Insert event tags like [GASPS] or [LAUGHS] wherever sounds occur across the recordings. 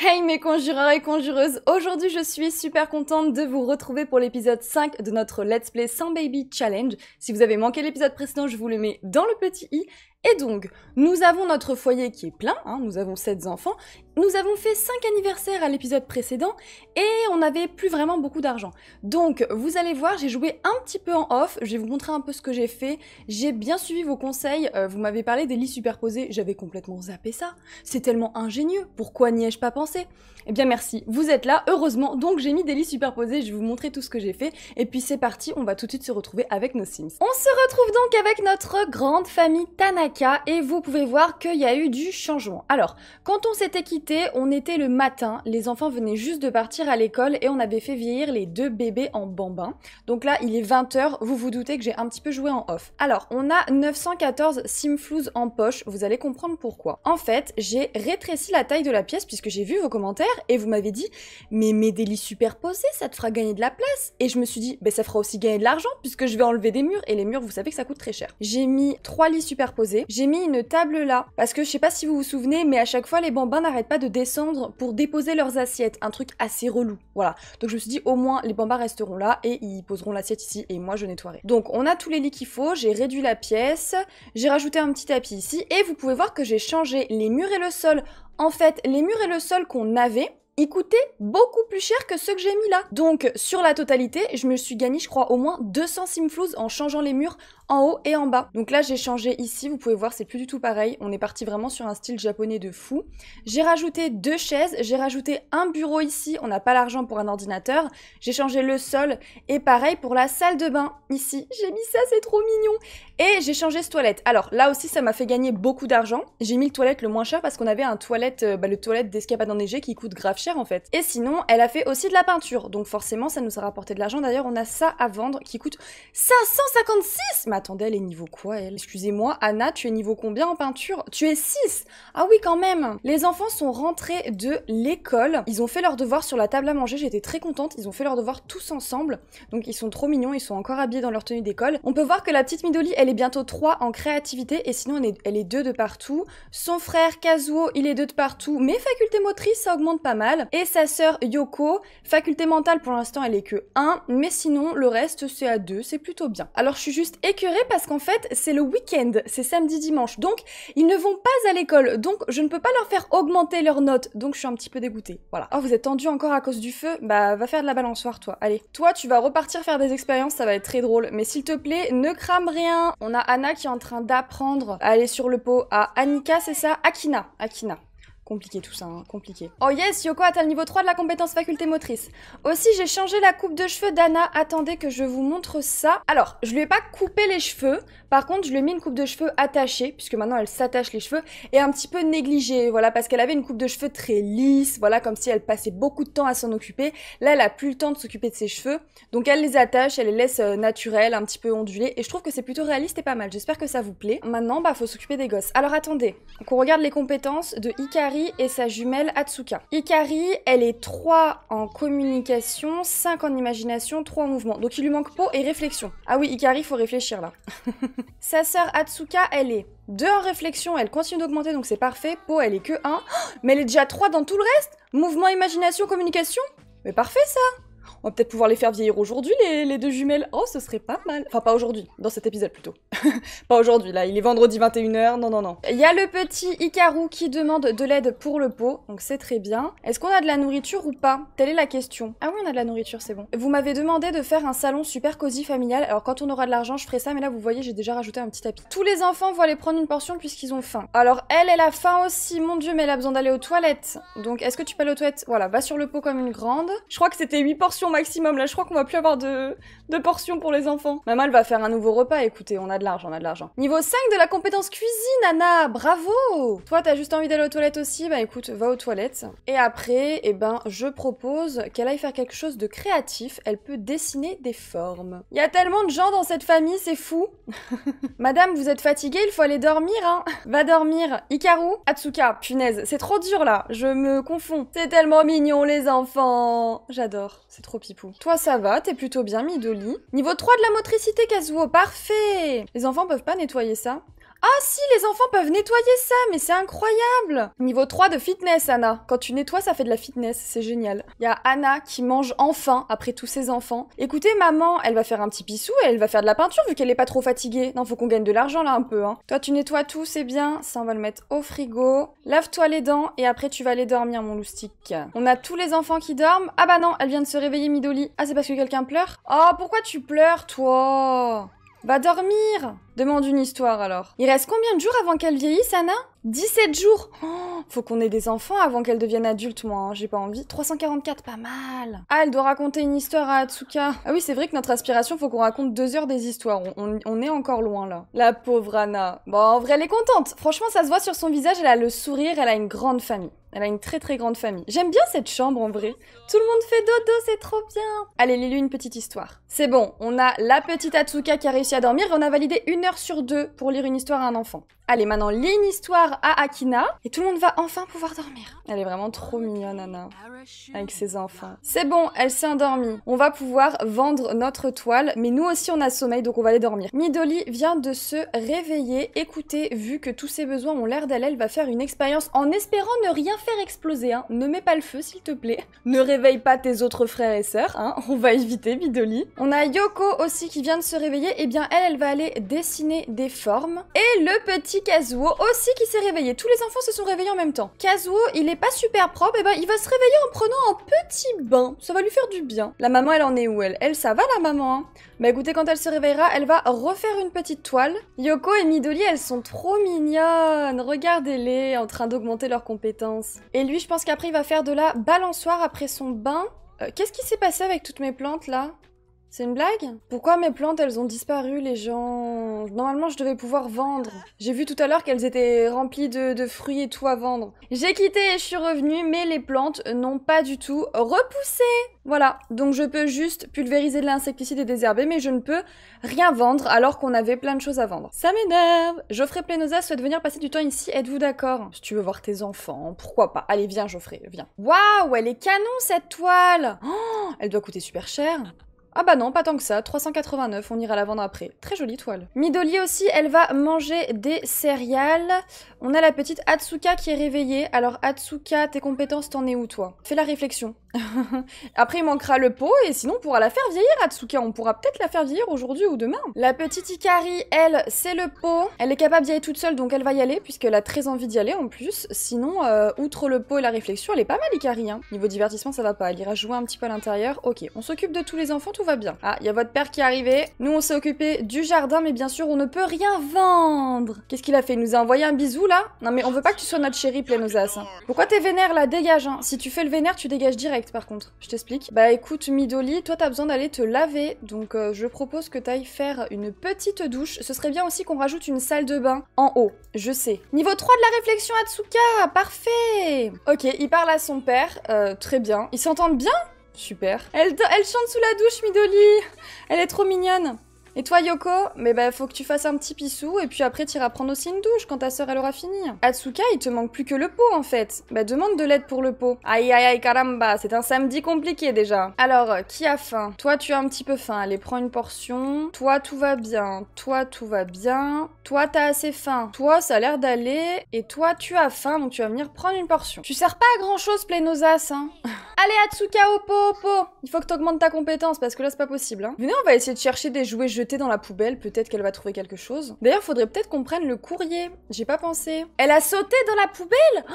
Hey mes conjureurs et conjureuses, aujourd'hui je suis super contente de vous retrouver pour l'épisode 5 de notre Let's Play Sans Baby Challenge. Si vous avez manqué l'épisode précédent, je vous le mets dans le petit i et donc, nous avons notre foyer qui est plein, hein, nous avons 7 enfants, nous avons fait 5 anniversaires à l'épisode précédent et on n'avait plus vraiment beaucoup d'argent. Donc, vous allez voir, j'ai joué un petit peu en off, je vais vous montrer un peu ce que j'ai fait, j'ai bien suivi vos conseils, euh, vous m'avez parlé des lits superposés, j'avais complètement zappé ça, c'est tellement ingénieux, pourquoi n'y ai-je pas pensé eh bien merci, vous êtes là, heureusement, donc j'ai mis des lits superposés, je vais vous montrer tout ce que j'ai fait, et puis c'est parti, on va tout de suite se retrouver avec nos Sims. On se retrouve donc avec notre grande famille Tanaka, et vous pouvez voir qu'il y a eu du changement. Alors, quand on s'était quitté, on était le matin, les enfants venaient juste de partir à l'école, et on avait fait vieillir les deux bébés en bambin. Donc là, il est 20h, vous vous doutez que j'ai un petit peu joué en off. Alors, on a 914 Simflouz en poche, vous allez comprendre pourquoi. En fait, j'ai rétréci la taille de la pièce, puisque j'ai vu vos commentaires, et vous m'avez dit mais mets des lits superposés, ça te fera gagner de la place. Et je me suis dit ben ça fera aussi gagner de l'argent puisque je vais enlever des murs et les murs vous savez que ça coûte très cher. J'ai mis trois lits superposés, j'ai mis une table là parce que je sais pas si vous vous souvenez mais à chaque fois les bambins n'arrêtent pas de descendre pour déposer leurs assiettes, un truc assez relou. Voilà. Donc je me suis dit au moins les bambins resteront là et ils poseront l'assiette ici et moi je nettoierai. Donc on a tous les lits qu'il faut, j'ai réduit la pièce, j'ai rajouté un petit tapis ici et vous pouvez voir que j'ai changé les murs et le sol en fait, les murs et le sol qu'on avait, ils coûtaient beaucoup plus cher que ceux que j'ai mis là. Donc, sur la totalité, je me suis gagné, je crois, au moins 200 simflouz en changeant les murs, en haut et en bas. Donc là, j'ai changé ici, vous pouvez voir, c'est plus du tout pareil. On est parti vraiment sur un style japonais de fou. J'ai rajouté deux chaises, j'ai rajouté un bureau ici, on n'a pas l'argent pour un ordinateur. J'ai changé le sol et pareil pour la salle de bain ici. J'ai mis ça, c'est trop mignon. Et j'ai changé ce toilette. Alors là aussi, ça m'a fait gagner beaucoup d'argent. J'ai mis le toilette le moins cher parce qu'on avait un toilette, euh, bah, le toilette d'escapade enneigée qui coûte grave cher en fait. Et sinon, elle a fait aussi de la peinture. Donc forcément, ça nous a rapporté de l'argent. D'ailleurs, on a ça à vendre qui coûte 556 attendez, elle est niveau quoi elle Excusez-moi, Anna, tu es niveau combien en peinture Tu es 6 Ah oui, quand même Les enfants sont rentrés de l'école. Ils ont fait leurs devoirs sur la table à manger. J'étais très contente. Ils ont fait leurs devoirs tous ensemble. Donc ils sont trop mignons. Ils sont encore habillés dans leur tenue d'école. On peut voir que la petite Midoli, elle est bientôt 3 en créativité. Et sinon, elle est 2 de partout. Son frère Kazuo, il est 2 de partout. Mais faculté motrice, ça augmente pas mal. Et sa sœur Yoko, faculté mentale, pour l'instant, elle est que 1. Mais sinon, le reste, c'est à 2. C'est plutôt bien. Alors je suis juste écœurée parce qu'en fait, c'est le week-end, c'est samedi, dimanche. Donc, ils ne vont pas à l'école. Donc, je ne peux pas leur faire augmenter leurs notes. Donc, je suis un petit peu dégoûtée. Voilà. Oh, vous êtes tendu encore à cause du feu Bah, va faire de la balançoire, toi. Allez. Toi, tu vas repartir faire des expériences, ça va être très drôle. Mais s'il te plaît, ne crame rien. On a Anna qui est en train d'apprendre à aller sur le pot à Annika, c'est ça Akina. Akina. Compliqué tout ça, hein, compliqué. Oh yes, Yoko atteint le niveau 3 de la compétence faculté motrice. Aussi, j'ai changé la coupe de cheveux d'Anna. Attendez que je vous montre ça. Alors, je lui ai pas coupé les cheveux. Par contre, je lui ai mis une coupe de cheveux attachée, puisque maintenant elle s'attache les cheveux, et un petit peu négligée, voilà, parce qu'elle avait une coupe de cheveux très lisse, voilà, comme si elle passait beaucoup de temps à s'en occuper. Là, elle a plus le temps de s'occuper de ses cheveux. Donc, elle les attache, elle les laisse euh, naturelles, un petit peu ondulées, et je trouve que c'est plutôt réaliste et pas mal. J'espère que ça vous plaît. Maintenant, bah, faut s'occuper des gosses. Alors, attendez, qu'on regarde les compétences de Ikari et sa jumelle Atsuka. Ikari, elle est 3 en communication, 5 en imagination, 3 en mouvement. Donc il lui manque peau et réflexion. Ah oui, Ikari, faut réfléchir là. [LAUGHS] sa sœur Atsuka, elle est 2 en réflexion, elle continue d'augmenter donc c'est parfait. Peau, elle est que 1. [GASPS] Mais elle est déjà 3 dans tout le reste Mouvement, imagination, communication Mais parfait ça on va peut-être pouvoir les faire vieillir aujourd'hui, les, deux jumelles. Oh, ce serait pas mal. Enfin, pas aujourd'hui, dans cet épisode plutôt. [LAUGHS] pas aujourd'hui, là, il est vendredi 21h, non, non, non. Il y a le petit Icarou qui demande de l'aide pour le pot, donc c'est très bien. Est-ce qu'on a de la nourriture ou pas Telle est la question. Ah oui, on a de la nourriture, c'est bon. Vous m'avez demandé de faire un salon super cosy familial, alors quand on aura de l'argent, je ferai ça, mais là, vous voyez, j'ai déjà rajouté un petit tapis. Tous les enfants vont aller prendre une portion puisqu'ils ont faim. Alors, elle, elle a faim aussi, mon dieu, mais elle a besoin d'aller aux toilettes. Donc, est-ce que tu peux aller aux toilettes Voilà, va sur le pot comme une grande. Je crois que c'était 8 maximum. Là, je crois qu'on va plus avoir de, de portions pour les enfants. Maman, elle va faire un nouveau repas. Écoutez, on a de l'argent, on a de l'argent. Niveau 5 de la compétence cuisine, Anna. Bravo. Toi, t'as juste envie d'aller aux toilettes aussi. Bah écoute, va aux toilettes. Et après, eh ben, je propose qu'elle aille faire quelque chose de créatif. Elle peut dessiner des formes. Il y a tellement de gens dans cette famille, c'est fou. [LAUGHS] Madame, vous êtes fatiguée, il faut aller dormir, hein. Va dormir. Ikaru, Atsuka, punaise, c'est trop dur là. Je me confonds. C'est tellement mignon, les enfants. J'adore. C'est trop trop pipou. Toi, ça va, t'es plutôt bien mis Niveau 3 de la motricité, Kazuo, parfait Les enfants peuvent pas nettoyer ça ah si, les enfants peuvent nettoyer ça, mais c'est incroyable Niveau 3 de fitness, Anna. Quand tu nettoies, ça fait de la fitness, c'est génial. Y'a Anna qui mange enfin après tous ses enfants. Écoutez, maman, elle va faire un petit pissou et elle va faire de la peinture vu qu'elle est pas trop fatiguée. Non, faut qu'on gagne de l'argent là un peu, hein. Toi, tu nettoies tout, c'est bien. Ça, on va le mettre au frigo. Lave-toi les dents et après, tu vas aller dormir, mon loustique. On a tous les enfants qui dorment. Ah bah non, elle vient de se réveiller, Midoli. Ah, c'est parce que quelqu'un pleure Ah, pourquoi tu pleures, toi Va dormir Demande une histoire alors. Il reste combien de jours avant qu'elle vieillisse, Anna 17 jours oh, Faut qu'on ait des enfants avant qu'elle devienne adulte, moi, hein, j'ai pas envie. 344, pas mal Ah, elle doit raconter une histoire à Atsuka. Ah oui, c'est vrai que notre aspiration, faut qu'on raconte deux heures des histoires. on, est encore loin, là. La pauvre Anna. Bon, en vrai, elle est contente. Franchement, ça se voit sur son visage, elle a le sourire, elle a une grande famille. Elle a une très très grande famille. J'aime bien cette chambre en vrai. Tout le monde fait dodo, c'est trop bien. Allez, lis-lui une petite histoire. C'est bon, on a la petite Atsuka qui a réussi à dormir et on a validé une heure sur deux pour lire une histoire à un enfant. Allez, maintenant, lis une histoire à Akina et tout le monde va enfin pouvoir dormir. Elle est vraiment trop mignonne, Anna, avec ses enfants. C'est bon, elle s'est endormie. On va pouvoir vendre notre toile, mais nous aussi on a sommeil, donc on va aller dormir. Midoli vient de se réveiller. Écoutez, vu que tous ses besoins ont l'air d'aller, elle va faire une expérience en espérant ne rien faire exploser, hein. Ne mets pas le feu, s'il te plaît. [LAUGHS] Ne réveille pas tes autres frères et sœurs, hein. [LAUGHS] On va éviter, Midoli. On a Yoko aussi qui vient de se réveiller. Et eh bien, elle, elle va aller dessiner des formes. Et le petit Kazuo aussi qui s'est réveillé. Tous les enfants se sont réveillés en même temps. Kazuo, il est pas super propre. Et eh ben, il va se réveiller en prenant un petit bain. Ça va lui faire du bien. La maman, elle en est où, elle Elle, ça va, la maman, hein Bah écoutez, quand elle se réveillera, elle va refaire une petite toile. Yoko et Midoli, elles sont trop mignonnes. Regardez-les en train d'augmenter leurs compétences. Et lui, je pense qu'après, il va faire de la balançoire après son bain. Euh, qu'est-ce qui s'est passé avec toutes mes plantes, là c'est une blague Pourquoi mes plantes, elles ont disparu, les gens Normalement, je devais pouvoir vendre. J'ai vu tout à l'heure qu'elles étaient remplies de, fruits et tout à vendre. J'ai quitté et je suis revenue, mais les plantes n'ont pas du tout repoussé Voilà, donc je peux juste pulvériser de l'insecticide et désherber, mais je ne peux rien vendre alors qu'on avait plein de choses à vendre. Ça m'énerve Geoffrey Plenosa souhaite venir passer du temps ici, êtes-vous d'accord Si tu veux voir tes enfants, pourquoi pas Allez, viens Geoffrey, viens. Waouh, elle est canon cette toile oh, Elle doit coûter super cher ah bah non, pas tant que ça, 389, on ira la vendre après. Très jolie toile. Midoli aussi, elle va manger des céréales. On a la petite Atsuka qui est réveillée. Alors Atsuka, tes compétences, t'en es où toi Fais la réflexion. [LAUGHS] Après, il manquera le pot et sinon on pourra la faire vieillir, Atsuka. On pourra peut-être la faire vieillir aujourd'hui ou demain. La petite Ikari, elle, c'est le pot. Elle est capable d'y aller toute seule donc elle va y aller puisqu'elle a très envie d'y aller en plus. Sinon, euh, outre le pot et la réflexion, elle est pas mal Ikari. Hein. Niveau divertissement, ça va pas. Elle ira jouer un petit peu à l'intérieur. Ok, on s'occupe de tous les enfants, tout va bien. Ah, il y a votre père qui est arrivé. Nous, on s'est occupé du jardin, mais bien sûr, on ne peut rien vendre. Qu'est-ce qu'il a fait Il nous a envoyé un bisou là Non, mais on veut pas que tu sois notre chérie, Plenosas. as hein. Pourquoi t'es vénère là Dégage. Hein. Si tu fais le vénère, tu dégages direct par contre, je t'explique. Bah écoute Midoli, toi t'as besoin d'aller te laver, donc euh, je propose que t'ailles faire une petite douche. Ce serait bien aussi qu'on rajoute une salle de bain en haut, je sais. Niveau 3 de la réflexion Atsuka, parfait Ok, il parle à son père, euh, très bien. Ils s'entendent bien Super. Elle, elle chante sous la douche Midoli Elle est trop mignonne et toi, Yoko Mais bah, faut que tu fasses un petit pissou, et puis après, t'iras prendre aussi une douche quand ta sœur, elle aura fini. Atsuka, il te manque plus que le pot, en fait. Bah, demande de l'aide pour le pot. Aïe, aïe, aïe, caramba, c'est un samedi compliqué, déjà. Alors, euh, qui a faim Toi, tu as un petit peu faim. Allez, prends une portion. Toi, tout va bien. Toi, tout va bien. Toi, t'as assez faim. Toi, ça a l'air d'aller. Et toi, tu as faim, donc tu vas venir prendre une portion. Tu sers pas à grand-chose, Plénosas, hein. [LAUGHS] Allez, Atsuka, au pot, au pot Il faut que augmentes ta compétence, parce que là, c'est pas possible, hein. Venez, on va essayer de chercher des jouets jetés dans la poubelle, peut-être qu'elle va trouver quelque chose. D'ailleurs, faudrait peut-être qu'on prenne le courrier. J'ai pas pensé. Elle a sauté dans la poubelle oh,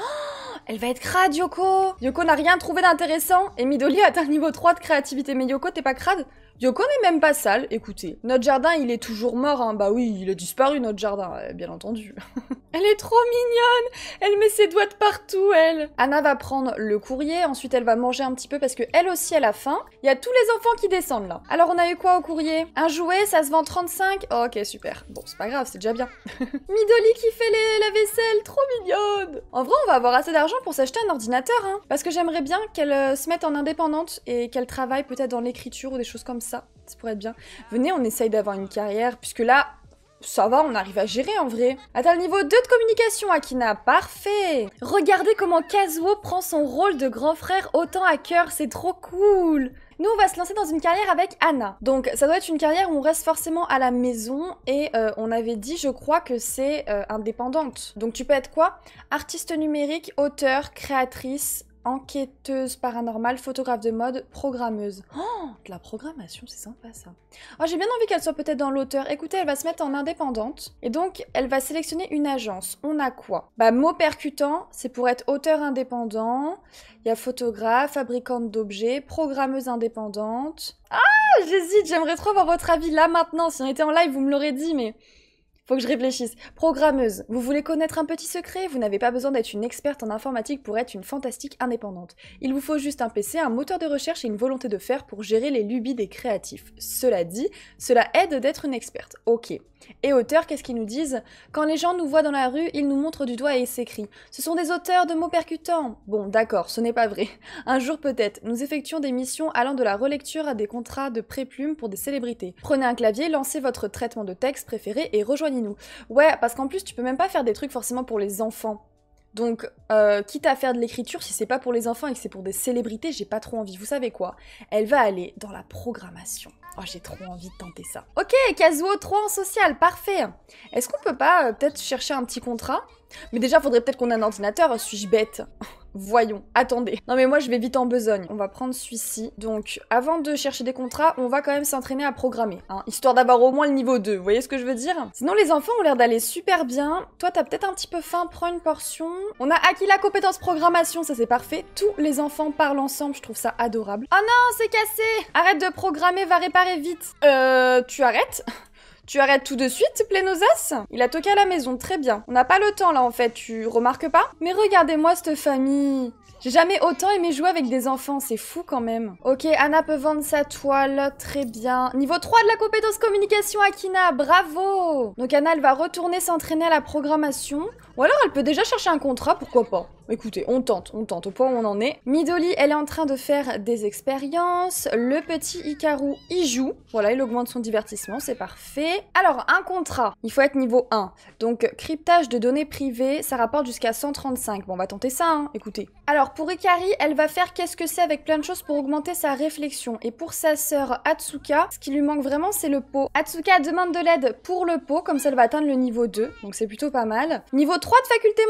Elle va être crade, Yoko Yoko n'a rien trouvé d'intéressant et Midoli a [LAUGHS] atteint un niveau 3 de créativité. Mais Yoko, t'es pas crade Yoko n'est même pas sale, écoutez. Notre jardin, il est toujours mort, hein. Bah oui, il a disparu, notre jardin, euh, bien entendu. [LAUGHS] elle est trop mignonne Elle met ses doigts de partout, elle Anna va prendre le courrier, ensuite elle va manger un petit peu parce que elle aussi, elle a faim. Il y a tous les enfants qui descendent, là. Alors, on a eu quoi au courrier Un jouet, ça se vend 35 Ok, super. Bon, c'est pas grave, c'est déjà bien. [LAUGHS] Midoli qui fait les... la vaisselle, trop mignonne En vrai, on va avoir assez d'argent pour s'acheter un ordinateur, hein. Parce que j'aimerais bien qu'elle euh, se mette en indépendante et qu'elle travaille peut-être dans l'écriture ou des choses comme ça ça, ça pourrait être bien. Venez, on essaye d'avoir une carrière, puisque là, ça va, on arrive à gérer en vrai. À niveau 2 de communication, Akina, parfait Regardez comment Kazuo prend son rôle de grand frère autant à cœur, c'est trop cool nous, on va se lancer dans une carrière avec Anna. Donc, ça doit être une carrière où on reste forcément à la maison et euh, on avait dit, je crois, que c'est euh, indépendante. Donc, tu peux être quoi Artiste numérique, auteur, créatrice, enquêteuse paranormale, photographe de mode, programmeuse. Oh, de la programmation, c'est sympa ça. Oh, j'ai bien envie qu'elle soit peut-être dans l'auteur. Écoutez, elle va se mettre en indépendante et donc elle va sélectionner une agence. On a quoi Bah, mot percutant, c'est pour être auteur indépendant. Il y a photographe, fabricante d'objets, programmeuse indépendante. Ah, j'hésite, j'aimerais trop avoir votre avis là maintenant. Si on était en live, vous me l'aurez dit, mais faut que je réfléchisse. Programmeuse, vous voulez connaître un petit secret Vous n'avez pas besoin d'être une experte en informatique pour être une fantastique indépendante. Il vous faut juste un PC, un moteur de recherche et une volonté de faire pour gérer les lubies des créatifs. Cela dit, cela aide d'être une experte. Ok, et auteurs, qu'est-ce qu'ils nous disent Quand les gens nous voient dans la rue, ils nous montrent du doigt et s'écrient Ce sont des auteurs de mots percutants Bon, d'accord, ce n'est pas vrai. [LAUGHS] Un jour peut-être, nous effectuons des missions allant de la relecture à des contrats de préplume pour des célébrités. Prenez un clavier, lancez votre traitement de texte préféré et rejoignez-nous. Ouais, parce qu'en plus, tu peux même pas faire des trucs forcément pour les enfants. Donc, euh, quitte à faire de l'écriture, si c'est pas pour les enfants et que c'est pour des célébrités, j'ai pas trop envie. Vous savez quoi Elle va aller dans la programmation. Oh, j'ai trop envie de tenter ça. Ok, Kazuo 3 en social, parfait. Est-ce qu'on peut pas euh, peut-être chercher un petit contrat Mais déjà, faudrait peut-être qu'on ait un ordinateur, suis-je bête [LAUGHS] Voyons, attendez. Non mais moi je vais vite en besogne. On va prendre celui-ci. Donc avant de chercher des contrats, on va quand même s'entraîner à programmer. Hein, histoire d'avoir au moins le niveau 2, vous voyez ce que je veux dire Sinon les enfants ont l'air d'aller super bien. Toi t'as peut-être un petit peu faim, prends une portion. On a acquis la compétence programmation, ça c'est parfait. Tous les enfants parlent ensemble, je trouve ça adorable. Oh non, c'est cassé Arrête de programmer, va réparer vite. Euh, tu arrêtes [LAUGHS] tu arrêtes tout de suite, Plénosas Il a toqué à la maison, très bien. On n'a pas le temps là en fait, tu remarques pas Mais regardez-moi cette famille J'ai jamais autant aimé jouer avec des enfants, c'est fou quand même. Ok, Anna peut vendre sa toile, très bien. Niveau 3 de la compétence communication, Akina, bravo Donc Anna, elle va retourner s'entraîner à la programmation. Ou alors elle peut déjà chercher un contrat, pourquoi pas Écoutez, on tente, on tente, au point où on en est. Midoli, elle est en train de faire des expériences. Le petit Ikaru, y joue. Voilà, il augmente son divertissement, c'est parfait. Alors, un contrat. Il faut être niveau 1. Donc, cryptage de données privées, ça rapporte jusqu'à 135. Bon, on va tenter ça, hein. écoutez. Alors, pour Ikari, elle va faire qu'est-ce que c'est avec plein de choses pour augmenter sa réflexion. Et pour sa sœur Atsuka, ce qui lui manque vraiment, c'est le pot. Atsuka demande de l'aide pour le pot, comme ça elle va atteindre le niveau 2. Donc, c'est plutôt pas mal. Niveau 3 de faculté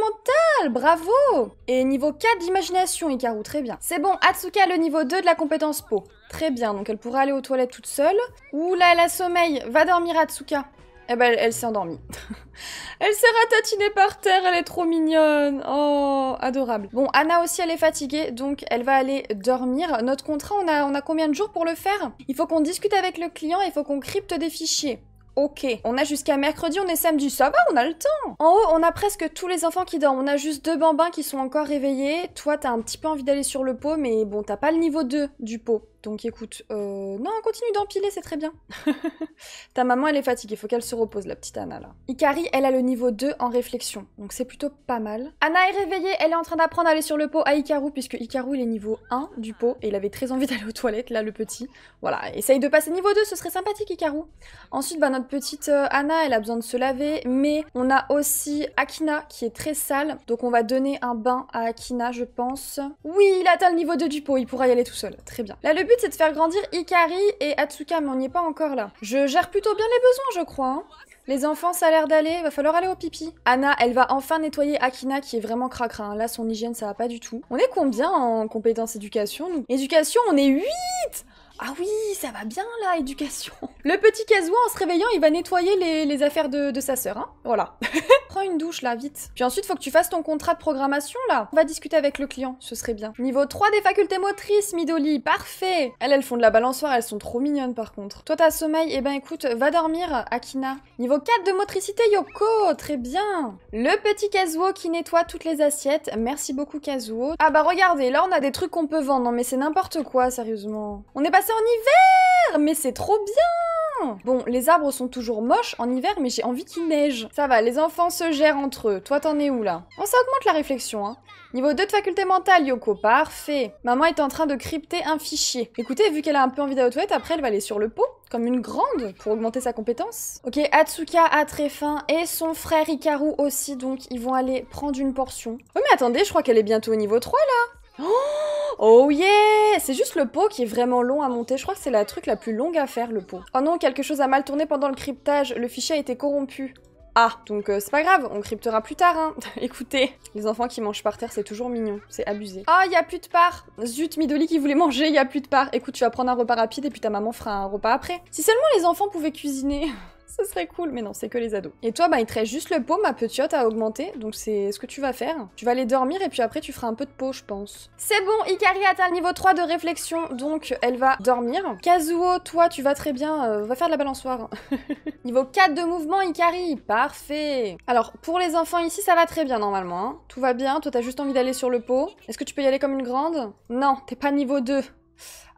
mentale, bravo et niveau 4 d'imagination, Hikaru, très bien. C'est bon, Atsuka le niveau 2 de la compétence peau. Très bien, donc elle pourra aller aux toilettes toute seule. Ouh là, elle a sommeil, va dormir Atsuka. Eh ben, elle, s'est endormie. [LAUGHS] elle s'est ratatinée par terre, elle est trop mignonne. Oh, adorable. Bon, Anna aussi, elle est fatiguée, donc elle va aller dormir. Notre contrat, on a, on a combien de jours pour le faire Il faut qu'on discute avec le client, il faut qu'on crypte des fichiers. Ok, on a jusqu'à mercredi, on est samedi, ça va, on a le temps. En haut, on a presque tous les enfants qui dorment, on a juste deux bambins qui sont encore réveillés. Toi, t'as un petit peu envie d'aller sur le pot, mais bon, t'as pas le niveau 2 du pot. Donc écoute, euh... non, continue d'empiler, c'est très bien. [LAUGHS] Ta maman, elle est fatiguée, faut qu'elle se repose, la petite Anna, là. Ikari, elle a le niveau 2 en réflexion, donc c'est plutôt pas mal. Anna est réveillée, elle est en train d'apprendre à aller sur le pot à Ikaru, puisque Ikaru, il est niveau 1 du pot, et il avait très envie [LAUGHS] d'aller aux toilettes, là, le petit. Voilà, essaye de passer niveau 2, ce serait sympathique, Ikaru. Ensuite, bah, notre petite euh, Anna, elle a besoin de se laver, mais on a aussi Akina, qui est très sale, donc on va donner un bain à Akina, je pense. Oui, il atteint le niveau 2 du pot, il pourra y aller tout seul, très bien. Là, le but, c'est de faire grandir Ikari et Atsuka, mais on n'y est pas encore là. Je gère plutôt bien les besoins, je crois. Hein. Les enfants, ça a l'air d'aller, va falloir aller au pipi. Anna, elle va enfin nettoyer Akina qui est vraiment cracra. Hein. Là, son hygiène, ça va pas du tout. On est combien en compétences éducation, nous Éducation, on est 8 ah oui, ça va bien là, éducation. [LAUGHS] Le petit Kazuo, en se réveillant, il va nettoyer les, affaires de, sa sœur, hein. Voilà. [LAUGHS] Prends une douche là, vite. Puis ensuite, faut que tu fasses ton contrat de programmation là. On va discuter avec le client, ce serait bien. Niveau 3 des facultés motrices, Midoli, parfait. Elles, elles font de la balançoire, elles sont trop mignonnes par contre. Toi, t'as sommeil, eh ben écoute, va dormir, Akina. Niveau 4 de motricité, Yoko, très bien. Le petit Kazuo qui nettoie toutes les assiettes, merci beaucoup Kazuo. Ah bah regardez, là on a des trucs qu'on peut vendre, non mais c'est n'importe quoi, sérieusement. On est passé en hiver Mais c'est trop bien Bon, les arbres sont toujours moches en hiver, mais j'ai envie qu'il neige. Ça va, les enfants se gèrent entre eux. Toi, t'en es où, là On ça augmente la réflexion, hein. Niveau 2 de faculté mentale, Yoko, parfait. Maman est en train de crypter un fichier. Écoutez, vu qu'elle a un peu envie d'auto-être, après elle va aller sur le pot, comme une grande, pour augmenter sa compétence. Ok, Atsuka a très faim, et son frère Hikaru aussi, donc ils vont aller prendre une portion. Oh mais attendez, je crois qu'elle est bientôt au niveau 3 là Oh, oh yeah C'est juste le pot qui est vraiment long à monter. Je crois que c'est la truc la plus longue à faire, le pot. Oh non, quelque chose a mal tourné pendant le cryptage. Le fichier a été corrompu. Ah, donc euh, c'est pas grave, on cryptera plus tard, hein. [LAUGHS] Écoutez, les enfants qui mangent par terre, c'est toujours mignon, c'est abusé. Ah, oh, y a plus de part Zut, Midoli qui voulait manger, y a plus de part. Écoute, tu vas prendre un repas rapide et puis ta maman fera un repas après. Si seulement les enfants pouvaient cuisiner ce serait cool, mais non, c'est que les ados. Et toi, bah, il te juste le pot, ma petite, a augmenté, donc c'est ce que tu vas faire. Tu vas aller dormir et puis après, tu feras un peu de pot, je pense. C'est bon, Ikari atteint le niveau 3 de réflexion, donc elle va dormir. Kazuo, toi, tu vas très bien, euh, va faire de la balançoire. [LAUGHS] niveau 4 de mouvement, Ikari, parfait. Alors, pour les enfants ici, ça va très bien normalement. Hein. Tout va bien, toi, t'as juste envie d'aller sur le pot. Est-ce que tu peux y aller comme une grande Non, t'es pas niveau 2.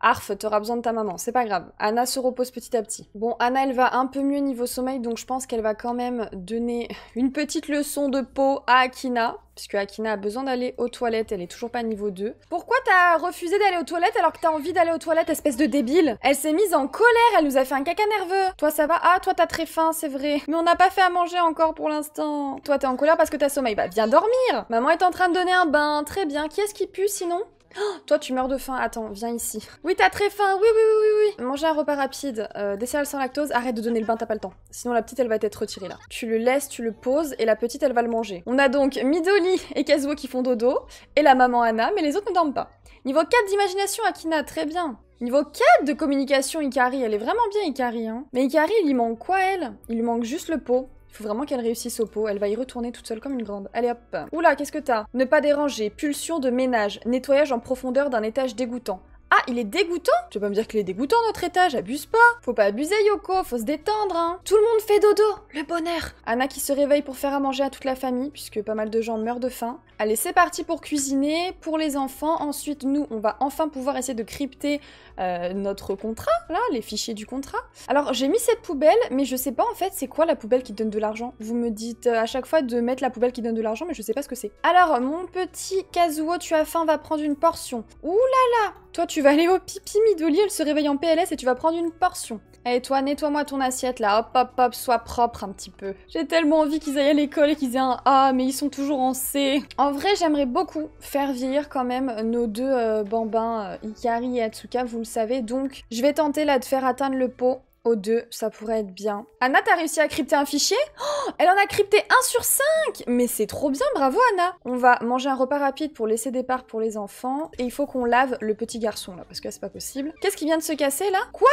Arf, t'auras besoin de ta maman, c'est pas grave. Anna se repose petit à petit. Bon, Anna, elle va un peu mieux niveau sommeil, donc je pense qu'elle va quand même donner une petite leçon de peau à Akina, puisque Akina a besoin d'aller aux toilettes, elle est toujours pas niveau 2. Pourquoi t'as refusé d'aller aux toilettes alors que t'as envie d'aller aux toilettes, espèce de débile Elle s'est mise en colère, elle nous a fait un caca nerveux. Toi, ça va Ah, toi, t'as très faim, c'est vrai. Mais on n'a pas fait à manger encore pour l'instant. Toi, t'es en colère parce que t'as sommeil. Bah, viens dormir Maman est en train de donner un bain, très bien. Qui est-ce qui pue sinon Oh, toi, tu meurs de faim. Attends, viens ici. Oui, t'as très faim. Oui, oui, oui, oui, oui. Manger un repas rapide, euh, sans lactose. Arrête de donner le bain, t'as pas le temps. Sinon, la petite, elle va être retirée là. Tu le laisses, tu le poses et la petite, elle va le manger. On a donc Midoli et Kazuo qui font dodo et la maman Anna, mais les autres ne dorment pas. Niveau 4 d'imagination, Akina, très bien. Niveau 4 de communication, Ikari, elle est vraiment bien, Ikari. Hein. Mais Ikari, il lui manque quoi, elle Il lui manque juste le pot. Faut vraiment qu'elle réussisse au pot. Elle va y retourner toute seule comme une grande. Allez hop. Oula, qu'est-ce que t'as Ne pas déranger. Pulsion de ménage. Nettoyage en profondeur d'un étage dégoûtant. Ah, il est dégoûtant Tu vas pas me dire qu'il est dégoûtant notre étage, j'abuse pas Faut pas abuser Yoko, faut se détendre hein Tout le monde fait dodo, le bonheur Anna qui se réveille pour faire à manger à toute la famille, puisque pas mal de gens meurent de faim. Allez, c'est parti pour cuisiner, pour les enfants, ensuite nous, on va enfin pouvoir essayer de crypter euh, notre contrat, là, les fichiers du contrat. Alors, j'ai mis cette poubelle, mais je sais pas en fait c'est quoi la poubelle qui donne de l'argent. Vous me dites euh, à chaque fois de mettre la poubelle qui donne de l'argent, mais je sais pas ce que c'est. Alors, mon petit Kazuo, tu as faim, va prendre une portion. Ouh là là toi, tu vas aller au pipi Midoli, elle se réveille en PLS et tu vas prendre une portion. Allez, eh, toi, nettoie-moi ton assiette là, hop hop hop, sois propre un petit peu. J'ai tellement envie qu'ils aillent à l'école et qu'ils aient un A, mais ils sont toujours en C. En vrai, j'aimerais beaucoup faire vieillir quand même nos deux euh, bambins, euh, Ikari et Atsuka, vous le savez, donc je vais tenter là de faire atteindre le pot O2, ça pourrait être bien. Anna, t'as réussi à crypter un fichier oh, Elle en a crypté 1 sur 5 Mais c'est trop bien, bravo Anna On va manger un repas rapide pour laisser des parts pour les enfants. Et il faut qu'on lave le petit garçon là, parce que c'est pas possible. Qu'est-ce qui vient de se casser là Quoi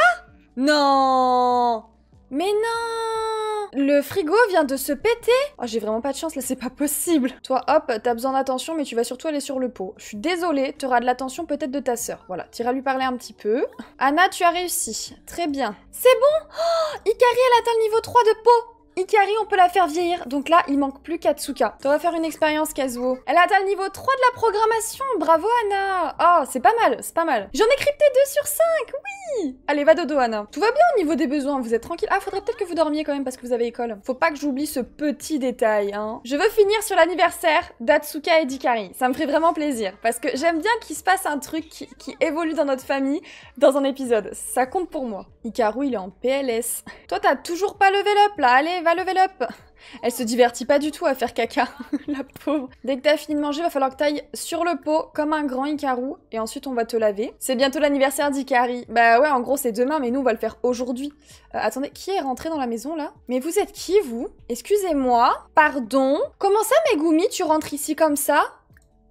Non mais non Le frigo vient de se péter Oh, j'ai vraiment pas de chance, là, c'est pas possible Toi, hop, t'as besoin d'attention, mais tu vas surtout aller sur le pot. Je suis désolée, t'auras de l'attention peut-être de ta sœur. Voilà, t'iras lui parler un petit peu. Anna, tu as réussi. Très bien. C'est bon oh Ikari, elle atteint le niveau 3 de pot Ikari, on peut la faire vieillir, donc là, il manque plus Katsuka. On va faire une expérience, Kazuo. Elle atteint le niveau 3 de la programmation, bravo Anna Oh, c'est pas mal, c'est pas mal. J'en ai crypté 2 sur 5, oui Allez, va dodo, Anna. Tout va bien au niveau des besoins, vous êtes tranquille. Ah, faudrait peut-être que vous dormiez quand même parce que vous avez école. Faut pas que j'oublie ce petit détail, hein. Je veux finir sur l'anniversaire d'Atsuka et d'Ikari. Ça me ferait vraiment plaisir, parce que j'aime bien qu'il se passe un truc qui, évolue dans notre famille dans un épisode. Ça compte pour moi. Ikaru, il est en PLS. Toi, t'as toujours pas levé là, allez va level up Elle se divertit pas du tout à faire caca, [LAUGHS] la pauvre. Dès que t'as fini de manger, va falloir que t'ailles sur le pot, comme un grand Icarou, et ensuite on va te laver. C'est bientôt l'anniversaire d'Ikari. Bah ouais, en gros c'est demain, mais nous on va le faire aujourd'hui. Euh, attendez, qui est rentré dans la maison là Mais vous êtes qui vous Excusez-moi, pardon Comment ça Megumi, tu rentres ici comme ça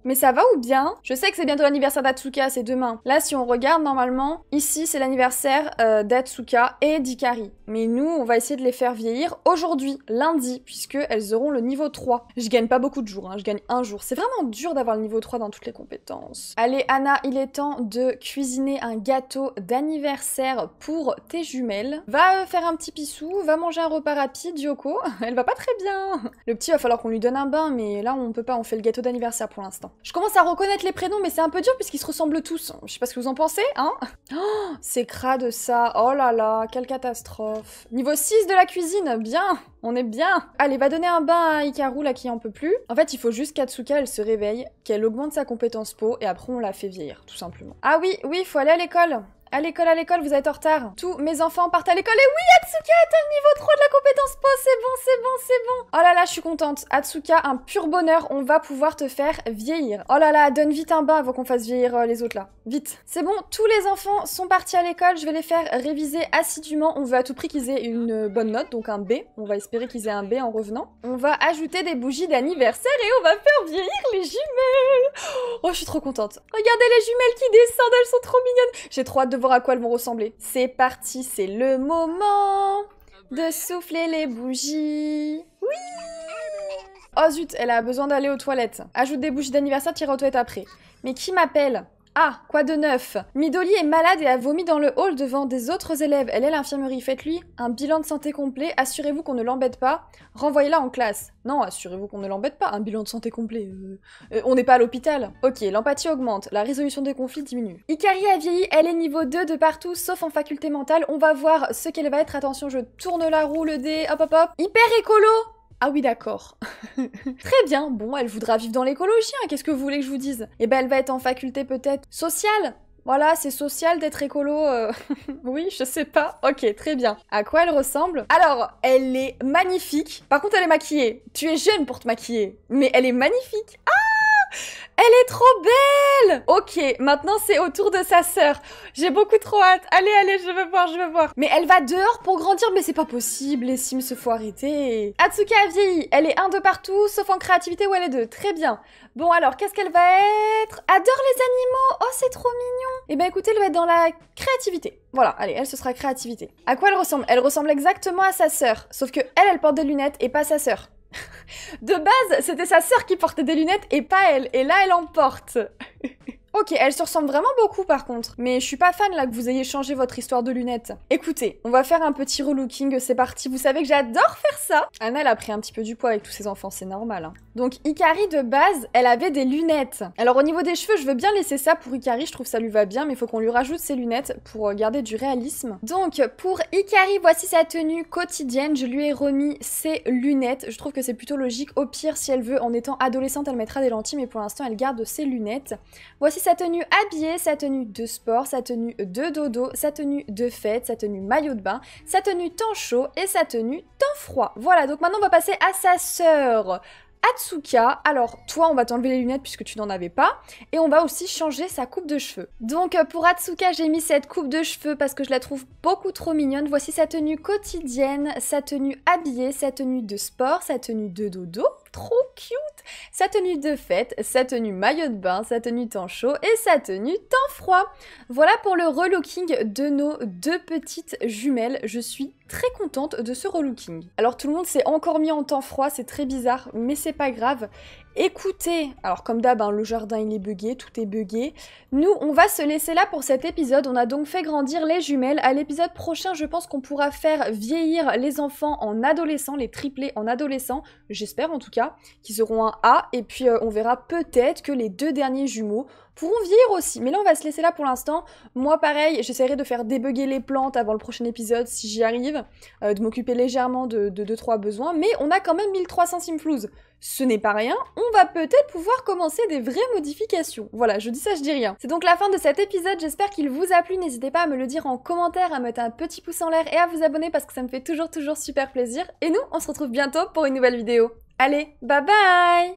mais ça va ou bien Je sais que c'est bientôt l'anniversaire d'Atsuka, c'est demain. Là, si on regarde normalement, ici c'est l'anniversaire euh, d'Atsuka et d'Ikari. Mais nous, on va essayer de les faire vieillir aujourd'hui, lundi, puisque elles auront le niveau 3. Je gagne pas beaucoup de jours, hein. je gagne un jour. C'est vraiment dur d'avoir le niveau 3 dans toutes les compétences. Allez, Anna, il est temps de cuisiner un gâteau d'anniversaire pour tes jumelles. Va euh, faire un petit pissou, va manger un repas rapide, Yoko. [LAUGHS] Elle va pas très bien. Le petit, va falloir qu'on lui donne un bain, mais là, on peut pas, on fait le gâteau d'anniversaire pour l'instant. Je commence à reconnaître les prénoms, mais c'est un peu dur puisqu'ils se ressemblent tous. Je sais pas ce que vous en pensez, hein oh, C'est crade ça. Oh là là, quelle catastrophe. Niveau 6 de la cuisine, bien on est bien Allez, va donner un bain à Hikaru, là, qui en peut plus. En fait, il faut juste qu'Atsuka, elle se réveille, qu'elle augmente sa compétence peau, et après, on la fait vieillir, tout simplement. Ah oui, oui, il faut aller à l'école à l'école, à l'école, vous êtes en retard. Tous mes enfants partent à l'école. Et oui, Atsuka t'as le niveau 3 de la compétence Po, c'est bon, c'est bon, c'est bon. Oh là là, je suis contente. Atsuka, un pur bonheur, on va pouvoir te faire vieillir. Oh là là, donne vite un bain avant qu'on fasse vieillir euh, les autres là. Vite. C'est bon, tous les enfants sont partis à l'école, je vais les faire réviser assidûment. On veut à tout prix qu'ils aient une euh, bonne note, donc un B. On va espérer qu'ils aient un B en revenant. On va ajouter des bougies d'anniversaire et on va faire vieillir les jumelles. Oh, je suis trop contente. Regardez les jumelles qui descendent, elles sont trop mignonnes. J'ai trop hâte de à quoi elles vont ressembler. C'est parti, c'est le moment de souffler les bougies. Oui Oh zut, elle a besoin d'aller aux toilettes. Ajoute des bougies d'anniversaire, tire aux toilettes après. Mais qui m'appelle ah, quoi de neuf Midoli est malade et a vomi dans le hall devant des autres élèves. Elle est l'infirmerie, faites-lui un bilan de santé complet, assurez-vous qu'on ne l'embête pas, renvoyez-la en classe. Non, assurez-vous qu'on ne l'embête pas, un bilan de santé complet. Euh, euh, on n'est pas à l'hôpital. Ok, l'empathie augmente, la résolution des conflits diminue. Ikari a vieilli, elle est niveau 2 de partout, sauf en faculté mentale. On va voir ce qu'elle va être. Attention, je tourne la roue, le dé, hop hop hop. Hyper écolo ah oui, d'accord. [LAUGHS] Très bien, bon, elle voudra vivre dans l'écologie, hein, qu'est-ce que vous voulez que je vous dise Eh ben, elle va être en faculté peut-être sociale voilà, c'est social d'être écolo. Euh. [LAUGHS] oui, je sais pas. Ok, très bien. À quoi elle ressemble Alors, elle est magnifique. Par contre, elle est maquillée. Tu es jeune pour te maquiller, mais elle est magnifique. Ah elle est trop belle Ok, maintenant c'est au tour de sa sœur. J'ai beaucoup trop hâte. Allez, allez, je veux voir, je veux voir. Mais elle va dehors pour grandir, mais c'est pas possible. Les Sims se faut arrêter. Atsuka a vieilli. Elle est un de partout, sauf en créativité où elle est deux. Très bien. Bon alors, qu'est-ce qu'elle va être Adore les animaux Oh, c'est trop mignon Eh ben écoutez, elle va être dans la créativité. Voilà, allez, elle, ce sera créativité. À quoi elle ressemble Elle ressemble exactement à sa sœur, sauf que elle, elle porte des lunettes et pas sa sœur. De base, c'était sa sœur qui portait des lunettes et pas elle. Et là, elle en porte. [LAUGHS] Ok, elle se vraiment beaucoup par contre, mais je suis pas fan là que vous ayez changé votre histoire de lunettes. Écoutez, on va faire un petit relooking, c'est parti, vous savez que j'adore faire ça Anna elle a pris un petit peu du poids avec tous ses enfants, c'est normal. Hein. Donc Ikari de base, elle avait des lunettes. Alors au niveau des cheveux, je veux bien laisser ça pour Ikari, je trouve ça lui va bien, mais il faut qu'on lui rajoute ses lunettes pour euh, garder du réalisme. Donc pour Ikari, voici sa tenue quotidienne, je lui ai remis ses lunettes. Je trouve que c'est plutôt logique, au pire si elle veut, en étant adolescente, elle mettra des lentilles, mais pour l'instant elle garde ses lunettes. Voici sa tenue habillée, sa tenue de sport, sa tenue de dodo, sa tenue de fête, sa tenue maillot de bain, sa tenue temps chaud et sa tenue temps froid. Voilà, donc maintenant on va passer à sa sœur. Atsuka, alors toi on va t'enlever les lunettes puisque tu n'en avais pas, et on va aussi changer sa coupe de cheveux. Donc euh, pour Atsuka j'ai mis cette coupe de cheveux parce que je la trouve beaucoup trop mignonne, voici sa tenue quotidienne, sa tenue habillée, sa tenue de sport, sa tenue de dodo, trop cute. Sa tenue de fête, sa tenue maillot de bain, sa tenue temps chaud et sa tenue temps froid. Voilà pour le relooking de nos deux petites jumelles. Je suis très contente de ce relooking. Alors tout le monde s'est encore mis en temps froid, c'est très bizarre, mais c'est pas grave. Écoutez, alors comme d'hab, hein, le jardin il est bugué, tout est bugué. Nous, on va se laisser là pour cet épisode. On a donc fait grandir les jumelles. À l'épisode prochain, je pense qu'on pourra faire vieillir les enfants en adolescents, les triplés en adolescents. J'espère en tout cas qu'ils auront un A. Et puis euh, on verra peut-être que les deux derniers jumeaux pourront vieillir aussi. Mais là, on va se laisser là pour l'instant. Moi, pareil, j'essaierai de faire débugger les plantes avant le prochain épisode si j'y arrive, euh, de m'occuper légèrement de 2-3 besoins. Mais on a quand même 1300 simflouz. Ce n'est pas rien. On va peut-être pouvoir commencer des vraies modifications. Voilà, je dis ça, je dis rien. C'est donc la fin de cet épisode. J'espère qu'il vous a plu. N'hésitez pas à me le dire en commentaire, à mettre un petit pouce en l'air et à vous abonner parce que ça me fait toujours, toujours super plaisir. Et nous, on se retrouve bientôt pour une nouvelle vidéo. Allez, bye bye